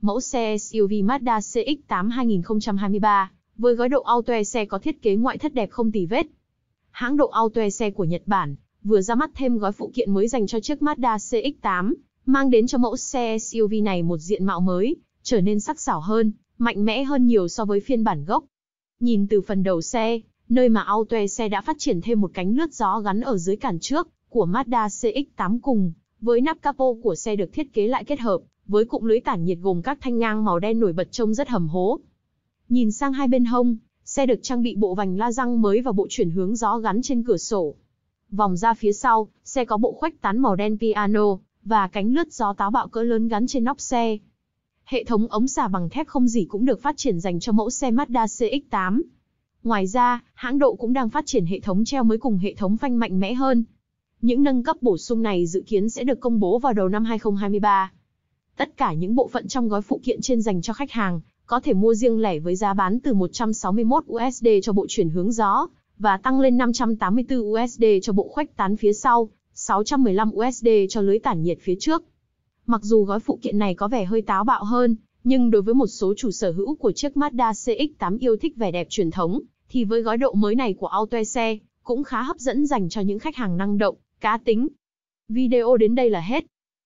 mẫu xe SUV Mazda CX-8 2023, với gói độ auto xe có thiết kế ngoại thất đẹp không tì vết. Hãng độ auto xe của Nhật Bản vừa ra mắt thêm gói phụ kiện mới dành cho chiếc Mazda CX-8, mang đến cho mẫu xe SUV này một diện mạo mới, trở nên sắc sảo hơn, mạnh mẽ hơn nhiều so với phiên bản gốc. Nhìn từ phần đầu xe, nơi mà auto xe đã phát triển thêm một cánh lướt gió gắn ở dưới cản trước của Mazda CX-8 cùng, với nắp capo của xe được thiết kế lại kết hợp với cụm lưới tản nhiệt gồm các thanh ngang màu đen nổi bật trông rất hầm hố. Nhìn sang hai bên hông, xe được trang bị bộ vành la răng mới và bộ chuyển hướng gió gắn trên cửa sổ. Vòng ra phía sau, xe có bộ khuếch tán màu đen piano và cánh lướt gió táo bạo cỡ lớn gắn trên nóc xe. Hệ thống ống xả bằng thép không gì cũng được phát triển dành cho mẫu xe Mazda CX-8. Ngoài ra, hãng độ cũng đang phát triển hệ thống treo mới cùng hệ thống phanh mạnh mẽ hơn. Những nâng cấp bổ sung này dự kiến sẽ được công bố vào đầu năm 2023. Tất cả những bộ phận trong gói phụ kiện trên dành cho khách hàng, có thể mua riêng lẻ với giá bán từ 161 USD cho bộ chuyển hướng gió, và tăng lên 584 USD cho bộ khuếch tán phía sau, 615 USD cho lưới tản nhiệt phía trước. Mặc dù gói phụ kiện này có vẻ hơi táo bạo hơn, nhưng đối với một số chủ sở hữu của chiếc Mazda CX-8 yêu thích vẻ đẹp truyền thống, thì với gói độ mới này của Auto Xe, cũng khá hấp dẫn dành cho những khách hàng năng động, cá tính. Video đến đây là hết.